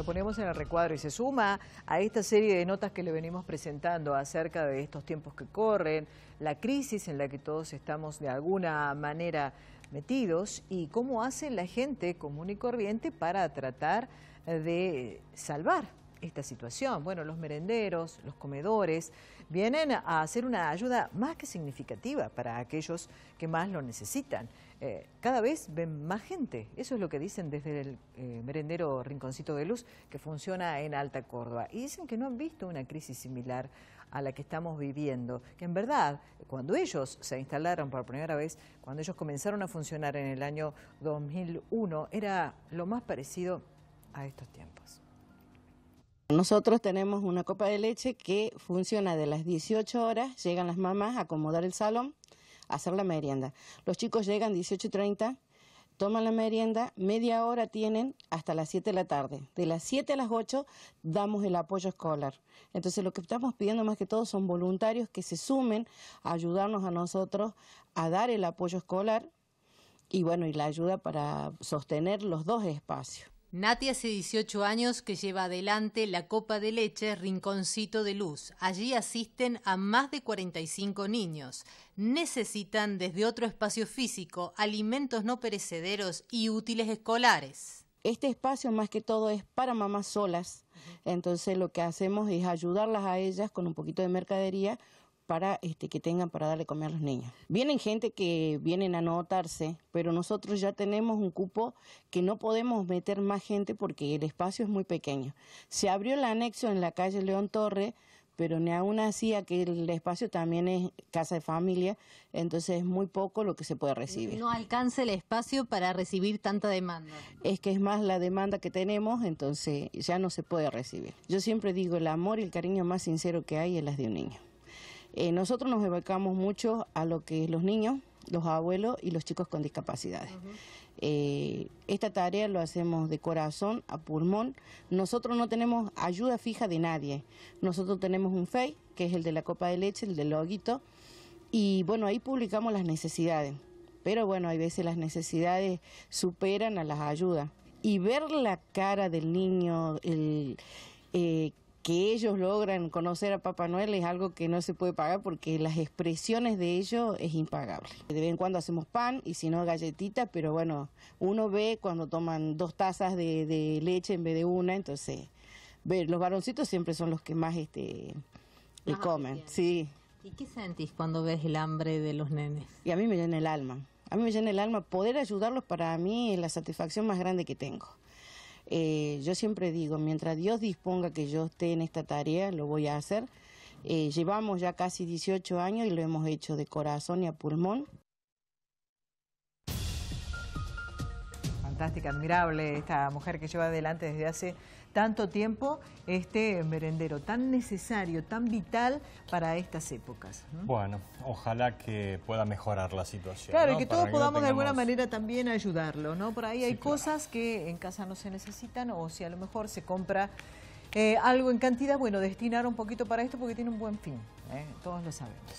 Lo ponemos en el recuadro y se suma a esta serie de notas que le venimos presentando acerca de estos tiempos que corren, la crisis en la que todos estamos de alguna manera metidos y cómo hace la gente común y corriente para tratar de salvar esta situación. Bueno, los merenderos, los comedores, vienen a hacer una ayuda más que significativa para aquellos que más lo necesitan. Eh, cada vez ven más gente, eso es lo que dicen desde el eh, merendero Rinconcito de Luz, que funciona en Alta Córdoba. Y dicen que no han visto una crisis similar a la que estamos viviendo, que en verdad, cuando ellos se instalaron por primera vez, cuando ellos comenzaron a funcionar en el año 2001, era lo más parecido a estos tiempos. Nosotros tenemos una copa de leche que funciona de las 18 horas, llegan las mamás a acomodar el salón, a hacer la merienda. Los chicos llegan 18.30, toman la merienda, media hora tienen hasta las 7 de la tarde. De las 7 a las 8 damos el apoyo escolar. Entonces lo que estamos pidiendo más que todo son voluntarios que se sumen a ayudarnos a nosotros a dar el apoyo escolar y bueno, y la ayuda para sostener los dos espacios. Nati hace 18 años que lleva adelante la Copa de Leche Rinconcito de Luz. Allí asisten a más de 45 niños. Necesitan desde otro espacio físico alimentos no perecederos y útiles escolares. Este espacio más que todo es para mamás solas. Entonces lo que hacemos es ayudarlas a ellas con un poquito de mercadería para este, que tengan para darle comer a los niños. Vienen gente que vienen a anotarse, pero nosotros ya tenemos un cupo que no podemos meter más gente porque el espacio es muy pequeño. Se abrió el anexo en la calle León Torre, pero ni aún así que el espacio también es casa de familia, entonces es muy poco lo que se puede recibir. No alcanza el espacio para recibir tanta demanda. Es que es más la demanda que tenemos, entonces ya no se puede recibir. Yo siempre digo, el amor y el cariño más sincero que hay es las de un niño. Eh, nosotros nos evocamos mucho a lo que es los niños, los abuelos y los chicos con discapacidades. Eh, esta tarea lo hacemos de corazón a pulmón. Nosotros no tenemos ayuda fija de nadie. Nosotros tenemos un FEI, que es el de la copa de leche, el del loguito, y bueno, ahí publicamos las necesidades. Pero bueno, hay veces las necesidades superan a las ayudas. Y ver la cara del niño, el, eh, que ellos logran conocer a Papá Noel es algo que no se puede pagar porque las expresiones de ellos es impagable. De vez en cuando hacemos pan y si no galletitas, pero bueno, uno ve cuando toman dos tazas de, leche en vez de una, entonces los varoncitos siempre son los que más este comen, ¿Y qué sentís cuando ves el hambre de los nenes? Y a mí me llena el alma. A mí me llena el alma poder ayudarlos para mí es la satisfacción más grande que tengo. Eh, yo siempre digo, mientras Dios disponga que yo esté en esta tarea, lo voy a hacer. Eh, llevamos ya casi 18 años y lo hemos hecho de corazón y a pulmón. fantástica, admirable, esta mujer que lleva adelante desde hace tanto tiempo este merendero tan necesario, tan vital para estas épocas. Bueno, ojalá que pueda mejorar la situación. Claro, y que todos podamos de alguna manera también ayudarlo, ¿no? Por ahí hay cosas que en casa no se necesitan o si a lo mejor se compra eh, algo en cantidad, bueno, destinar un poquito para esto porque tiene un buen fin, ¿eh? todos lo sabemos.